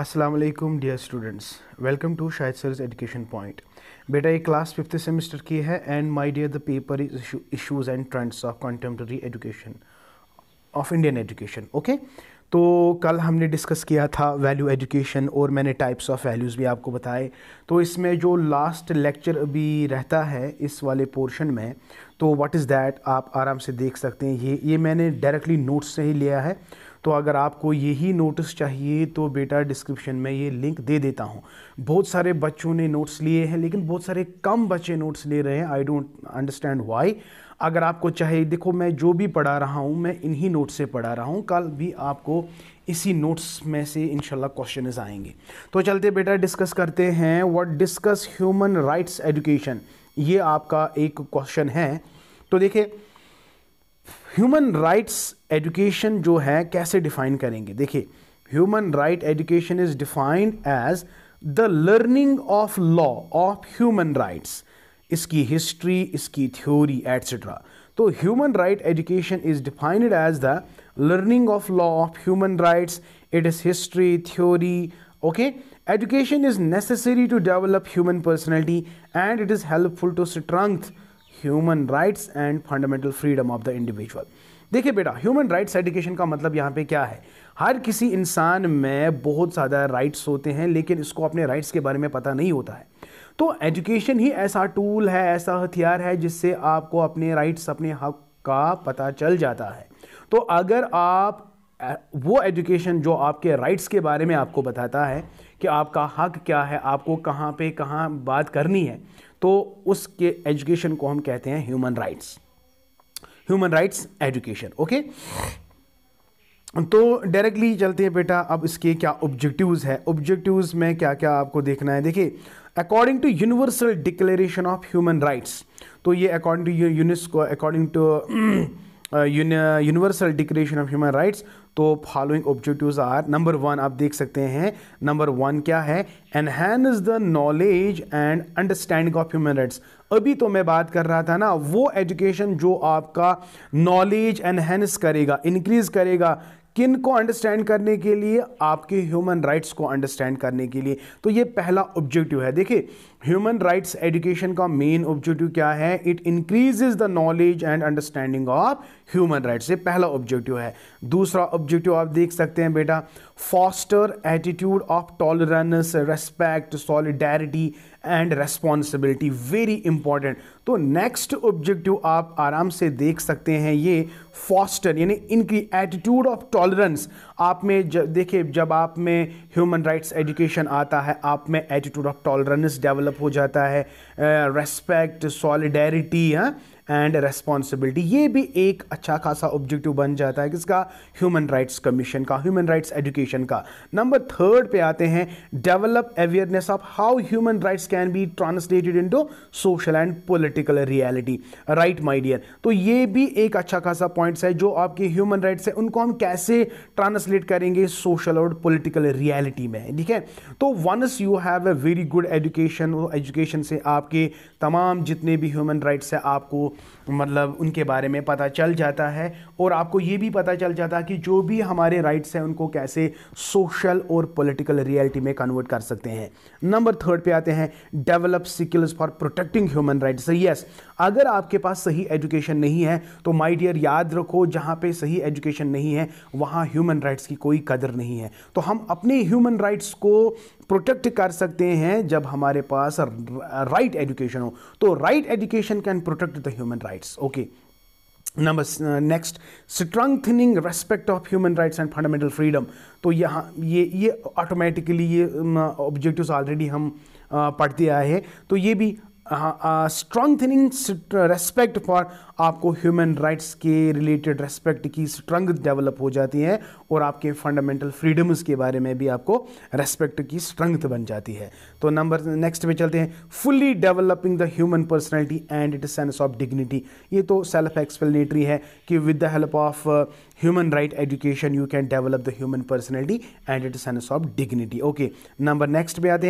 Aslam dear students welcome to Shahid सरज education point बेटा ये क्लास फिफ्थ सेमेस्टर की है and my dear the paper is issues and trends of contemporary education of Indian education okay तो कल हमने discuss किया था वैल्यू एजुकेशन और मैंने टाइप्स ऑफ वैल्यूज़ भी आपको बताए तो इसमें जो लास्ट लेक्चर अभी रहता है इस वाले पोर्शन में तो व्हाट इज़ दैट आप आराम से देख सकते हैं ये ये मैंने डायरेक्टली नोट्स से ही लिया है तो अगर आपको यही नोट्स चाहिए तो बेटा डिस्क्रिप्शन में ये लिंक दे देता हूँ बहुत सारे बच्चों ने नोट्स लिए हैं लेकिन बहुत सारे कम बच्चे नोट्स ले रहे हैं आई डोंट अंडरस्टैंड वाई अगर आपको चाहिए देखो मैं जो भी पढ़ा रहा हूँ मैं इन्हीं नोट्स से पढ़ा रहा हूँ कल भी आपको इसी नोट्स में से इनशाला क्वेश्चन आएंगे तो चलते बेटा डिस्कस करते हैं what discuss human rights education ये आपका एक क्वेश्चन है तो देखिए ह्यूमन राइट्स एजुकेशन जो है कैसे डिफाइन करेंगे देखिए human right education is defined as the learning of law of human rights इसकी हिस्ट्री इसकी थ्योरी एट्सेट्रा तो human right education is defined as the learning of law of human rights it is history theory okay education is necessary to develop human personality and it is helpful to strength human rights and fundamental freedom of the individual देखिए बेटा human rights education का मतलब यहाँ पे क्या है हर किसी इंसान में बहुत ज़्यादा राइट्स होते हैं लेकिन इसको अपने राइट्स के बारे में पता नहीं होता है तो एजुकेशन ही ऐसा टूल है ऐसा हथियार है जिससे आपको अपने राइट्स अपने हक का पता चल जाता है तो अगर आप वो एजुकेशन जो आपके राइट्स के बारे में आपको बताता है कि आपका हक क्या है आपको कहाँ पे कहाँ बात करनी है तो उसके एजुकेशन को हम कहते हैं human rights human rights education okay तो डायरेक्टली चलते हैं बेटा अब इसके क्या ऑब्जेक्टिव्स है ऑब्जेक्टिव्स में क्या क्या आपको देखना है देखिए according to universal declaration of human rights तो ये according to UNESCO according to universal declaration of human rights तो following objectives are number one आप देख सकते हैं नंबर वन क्या है enhance the knowledge and understanding of human rights अभी तो मैं बात कर रहा था ना वो एजुकेशन जो आपका नॉलेज एनहेंस करेगा इंक्रीज करेगा किन को अंडरस्टैंड करने के लिए आपके ह्यूमन राइट्स को अंडरस्टैंड करने के लिए तो ये पहला ऑब्जेक्टिव है देखिए ह्यूमन राइट्स एजुकेशन का मेन ऑब्जेक्टिव क्या है it increases the knowledge and understanding of human rights ये पहला ऑब्जेक्टिव है दूसरा ऑब्जेक्टिव आप देख सकते हैं बेटा foster attitude of tolerance respect solidarity and responsibility very important तो नेक्स्ट ऑब्जेक्टिव आप आराम से देख सकते हैं ये फॉस्टर यानी इनकी एटीट्यूड ऑफ टॉलरेंस आप में देखिए जब आप में ह्यूमन राइट्स एजुकेशन आता है आप में एटीट्यूड ऑफ टॉलरेंस डेवलप हो जाता है रेस्पेक्ट सॉलिडेरिटी हाँ एंड रेस्पॉन्सिबिलिटी ये भी एक अच्छा खासा ऑब्जेक्टिव बन जाता है किसका ह्यूमन राइट्स कमीशन का ह्यूमन राइट्स एजुकेशन का नंबर थर्ड पे आते हैं develop awareness of how human rights can be translated into social and political reality right my dear तो ये भी एक अच्छा खासा पॉइंट्स है जो आपके ह्यूमन राइट्स है उनको हम कैसे ट्रांसलेट करेंगे सोशल और पोलिटिकल रियलिटी में ठीक है तो once you have a very good education education से आपके तमाम जितने भी ह्यूमन राइट्स है आपको मतलब उनके बारे में पता चल जाता है और आपको ये भी पता चल जाता है कि जो भी हमारे राइट्स हैं उनको कैसे सोशल और पॉलिटिकल रियलिटी में कन्वर्ट कर सकते हैं नंबर थर्ड पे आते हैं develop skills for protecting human rights yes अगर आपके पास सही एजुकेशन नहीं है तो माई डियर याद रखो जहाँ पे सही एजुकेशन नहीं है वहाँ ह्यूमन राइट्स की कोई कदर नहीं है तो हम अपने ह्यूमन राइट्स को प्रोटेक्ट कर सकते हैं जब हमारे पास राइट एजुकेशन हो तो right education can protect the human rights okay number next strengthening respect of human rights and fundamental freedom तो यहाँ ये ये ऑटोमेटिकली ये ऑब्जेक्टिव्स um, ऑलरेडी हम uh, पढ़ते आए हैं तो ये भी स्ट्रंथनिंग रेस्पेक्ट फॉर आपको ह्यूमन राइट्स के रिलेटेड रेस्पेक्ट की स्ट्रंग डेवलप हो जाती है और आपके फंडामेंटल फ्रीडम्स के बारे में भी आपको रेस्पेक्ट की स्ट्रंथ बन जाती है तो नंबर नेक्स्ट पे चलते हैं fully developing the human personality and it sense of dignity ये तो सेल्फ एक्सप्लेनेटरी है कि with the help of human right education you can develop the human personality and it is a sense of dignity okay number next we are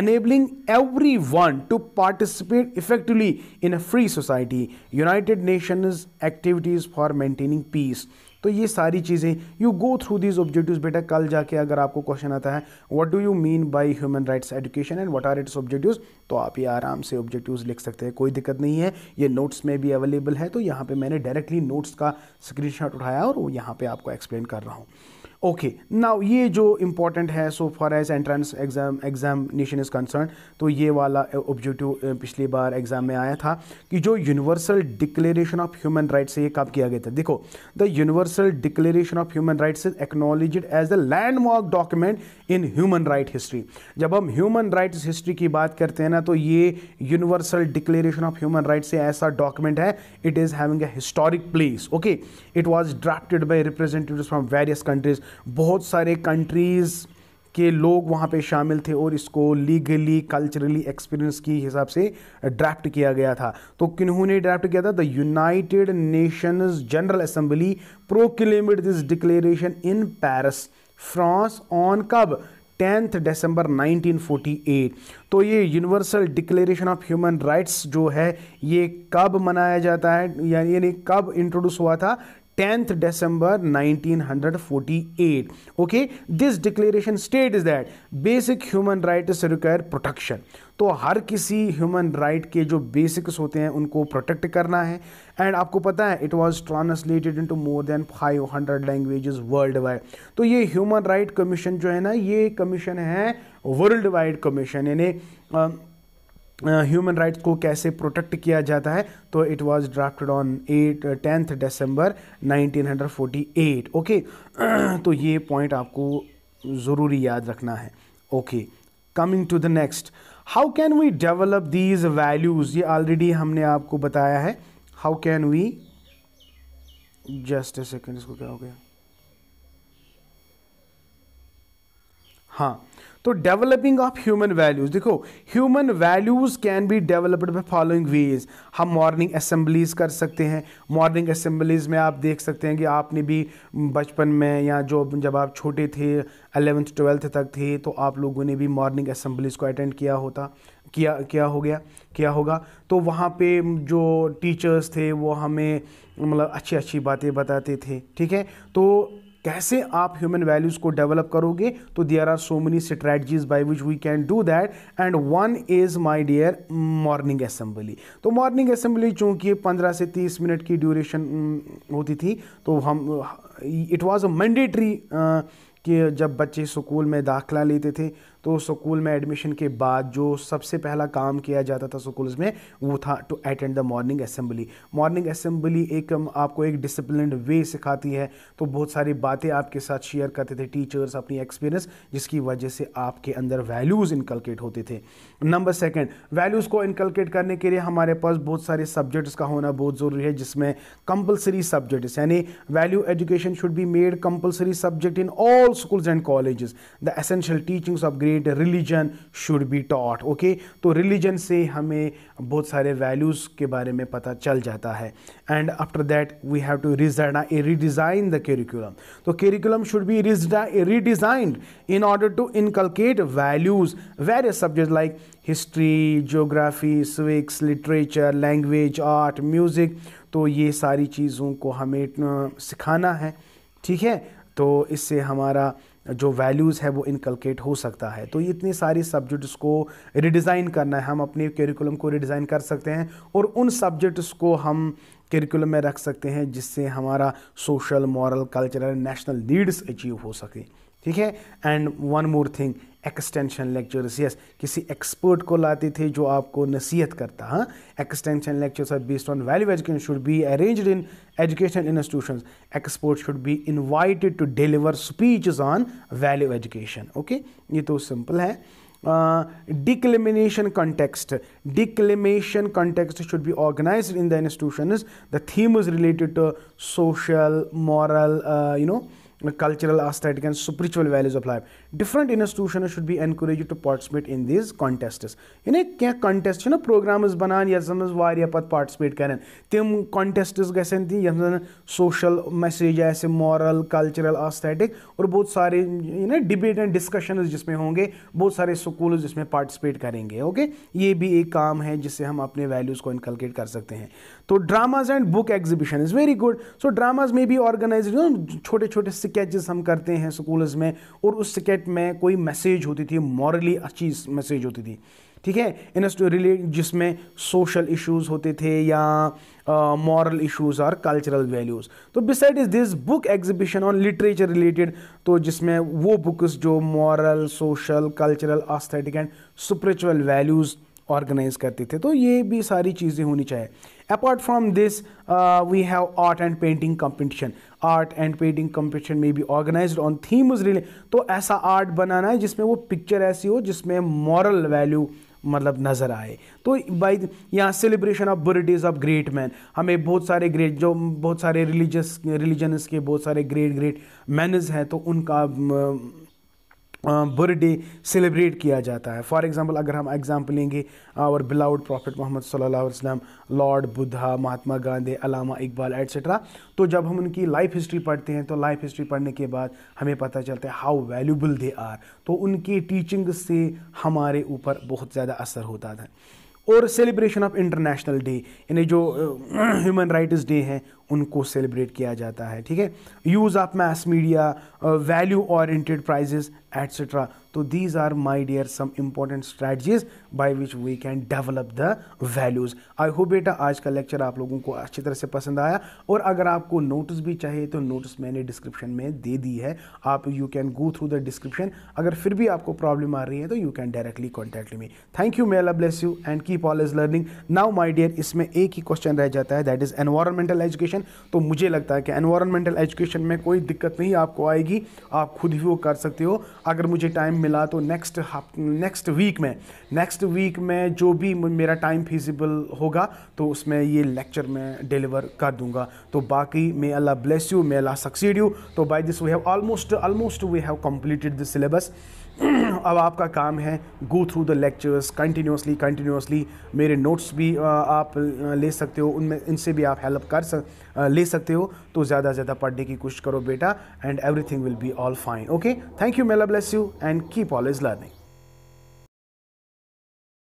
enabling everyone to participate effectively in a free society united nations activities for maintaining peace तो ये सारी चीज़ें you go through these objective बेटा कल जाके अगर आपको question आता है what do you mean by human rights education and what are its objective तो आप ये आराम से ऑब्जेक्टिव लिख सकते हैं कोई दिक्कत नहीं है ये नोट्स में भी अवेलेबल है तो यहाँ पर मैंने डायरेक्टली नोट्स का स्क्रीन उठाया और वो यहाँ पर आपको एक्सप्लेन कर रहा हूँ ओके नाउ ये जो इम्पोर्टेंट है so for as entrance exam examination is concern तो ये वाला ऑब्जेक्टिव पिछली बार एग्जाम में आया था कि जो universal declaration of human rights ये कब किया गया था देखो the universal declaration of human rights is acknowledge as the landmark document in human right history जब हम ह्यूमन राइट्स हिस्ट्री की बात करते हैं ना तो ये universal declaration of human rights ऐसा डॉक्यूमेंट है it is having a historic place okay it was drafted by representative from various countries बहुत सारे कंट्रीज़ के लोग वहाँ पे शामिल थे और इसको लीगली कल्चरली एक्सपीरियंस के हिसाब से ड्राफ्ट किया गया था तो किन्होंने ड्राफ्ट किया था the United Nations General Assembly proclaimed this declaration in Paris France on कब टेंथ दिसंबर 1948 तो ये universal declaration of human rights जो है ये कब मनाया जाता है यानी कब इंट्रोड्यूस हुआ था 10th December 1948. Okay, this declaration states that basic human rights require protection. तो हर किसी ह्यूमन राइट के जो बेसिक्स होते हैं उनको प्रोटेक्ट करना है एंड आपको पता है it was translated into more than 500 languages world wide तो ये ह्यूमन राइट कमीशन जो है ना ये कमीशन है वर्ल्ड वाइड कमीशन यानी ह्यूमन राइट्स को कैसे प्रोटेक्ट किया जाता है तो it was drafted on at tenth December 1948 okay तो ये पॉइंट आपको ज़रूरी याद रखना है okay coming to the next how can we develop these values ये ऑलरेडी हमने आपको बताया है how can we just a second इसको क्या हो गया हाँ तो डेवलपिंग ऑफ ह्यूमन वैल्यूज़ देखो human values can be developed by following ways हम मॉर्निंग असम्बलीज़ कर सकते हैं मॉर्निंग असम्बलीज़ में आप देख सकते हैं कि आपने भी बचपन में या जो जब आप छोटे थे अलेवेंथ ट्वेल्थ तक थे तो आप लोगों ने भी मॉर्निंग असम्बलीज़ को अटेंड किया होता किया क्या हो गया क्या होगा तो वहाँ पे जो टीचर्स थे वो हमें मतलब अच्छी अच्छी बातें बताते थे ठीक है तो कैसे आप ह्यूमन वैल्यूज़ को डेवलप करोगे तो there are so many strategies by which we can do that and one is my dear morning assembly तो मॉर्निंग असेंबली चूंकि पंद्रह से तीस मिनट की ड्यूरेशन होती थी तो हम इट वॉज़ अ मैंडेटरी कि जब बच्चे स्कूल में दाखिला लेते थे तो स्कूल में एडमिशन के बाद जो सबसे पहला काम किया जाता था स्कूल्स में वो था to attend the morning assembly morning assembly एक आपको एक डिसिप्लिन वे सिखाती है तो बहुत सारी बातें आपके साथ शेयर करते थे टीचर्स अपनी एक्सपीरियंस जिसकी वजह से आपके अंदर वैल्यूज़ इनकलकेट होते थे नंबर सेकेंड वैल्यूज़ को इनकलकेट करने के लिए हमारे पास बहुत सारे सब्जेक्ट्स का होना बहुत ज़रूरी है जिसमें कंपलसरी सब्जेक्ट्स यानी value education should be made compulsory subject in all schools and colleges the essential teachings of great trade religion should be taught okay तो रिलीजन से हमें बहुत सारे वैल्यूज़ के बारे में पता चल जाता है and after that we have to resign a redesign the curriculum तो curriculum should be redesigned in order to inculcate values various subject like history geography civics literature language art music तो ये सारी चीज़ों को हमें सिखाना है ठीक है तो इससे हमारा जो वैल्यूज़ है वो इनकलकेट हो सकता है तो इतने सारे सब्जेक्ट्स को रिडिज़ाइन करना है हम अपने करिकुलम को रिडिज़ाइन कर सकते हैं और उन सब्जेक्ट्स को हम करिकुलम में रख सकते हैं जिससे हमारा social moral cultural national leads achieve हो सके ठीक है and one more thing extension lectures yes किसी एक्सपर्ट को लाते थे जो आपको नसीहत करता हाँ extension lectures are based on value education should be arranged in education institution expert should be invited to deliver speech on value education okay ये तो सिंपल है declamation contest declamation contest should be organize in the institution the theme is related to social moral you know cultural aesthetic and spiritual values of life different institutions should be encouraged to participate in these contests यानी kینٛہہ contest چھِنا programs بنان یَتھ زَن منٛز واریاہ پَتہٕ participate کَرن تِم contests گژھن تہِ یَتھ زَن social message آسہِ moral cultural aesthetic اور बहुत सारे यू ना डिबेट एंड डिस्कशंस जिसमें होंगे बहुत सारे स्कूल जिसमें पार्टिसिपेट करेंगे ओके ये भी एक काम है जिससे हम अपने वैल्यूज़ को इनकलकेट कर सकते हैं तो dramas and book exhibition is very good so dramas में भी ऑर्गेनाइज छोटे छोटे स्केचेस हम करते हैं स्कूल्स में और उस स्केच सब्जेक्ट में कोई मैसेज होती थी मॉरली अच्छी मैसेज होती थी ठीक है इन रिलेट जिसमें सोशल इश्यूज़ होते थे या मॉरल इश्यूज़ और कल्चरल वैल्यूज़ तो beside is this book exhibition on literature related तो जिसमें वो बुक्स जो moral social cultural aesthetic and spiritual values organize करते थे तो ये भी सारी चीज़ें होनी चाहिए apart from this uh, we have art and painting competition art and painting competition may be organized on themes really to aisa art banana hai jisme wo picture ऐसी ho jisme moral value मतलब नज़र आए तो by यहाँ celebration of birthdays of great man हमें बहुत सारे great जो बहुत सारे रिलीजियस रिलीजनस के बहुत सारे ग्रेट ग्रेट मैनज हैं तो उनका बर्थडे सेलिब्रेट किया जाता है फॉर एग्जांपल अगर हम एग्जांपल लेंगे आवर बिलाउड प्रॉफिट मोहम्मद सल्लल्लाहु अलैहि वसल्लम लॉर्ड बुद्धा महात्मा गांधी अलामा इकबाल एट्सट्रा तो जब हम उनकी लाइफ हिस्ट्री पढ़ते हैं तो लाइफ हिस्ट्री पढ़ने के बाद हमें पता चलता है हाउ वैल्यूबल दे आर तो उनकी टीचिंग से हमारे ऊपर बहुत ज़्यादा असर होता था और सेलिब्रेशन ऑफ इंटरनेशनल डे यानी जो ह्यूमन राइट्स डे हैं उनको सेलिब्रेट किया जाता है ठीक है use of mass media value और प्राइजेस एट्सेट्रा तो these are my dear some important strategies by which we can develop the values I hope बेटा आज का लेक्चर आप लोगों को अच्छी तरह से पसंद आया और अगर आपको नोट्स भी चाहिए तो नोट्स मैंने डिस्क्रिप्शन में दे दी है आप you can go through the description अगर फिर भी आपको प्रॉब्लम आ रही है तो you can directly contact me thank you may Allah bless you and keep all is learning now my dear इसमें एक ही क्वेश्चन रह जाता है that is environmental education education तो मुझे लगता है कि एनवायरमेंटल एजुकेशन में कोई दिक्कत नहीं आपको आएगी आप खुद ही वो कर सकते हो अगर मुझे टाइम मिला तो नेक्स्ट नेक्स्ट वीक में नेक्स्ट वीक में जो भी मेरा टाइम फिजिबल होगा तो उसमें ये लेक्चर में डिलीवर कर दूंगा तो बाकी may Allah bless you may Allah succeed you तो by this we have almost almost we have completed the syllabus अब आपका काम है go through the lectures continuously continuously मेरे नोट्स भी आप ले सकते हो उनमें इनसे भी आप हेल्प कर सक ले सकते हो तो ज़्यादा से ज़्यादा पढ़ने की कोशिश करो बेटा and everything will be all fine okay thank you may Allah bless you and keep is learning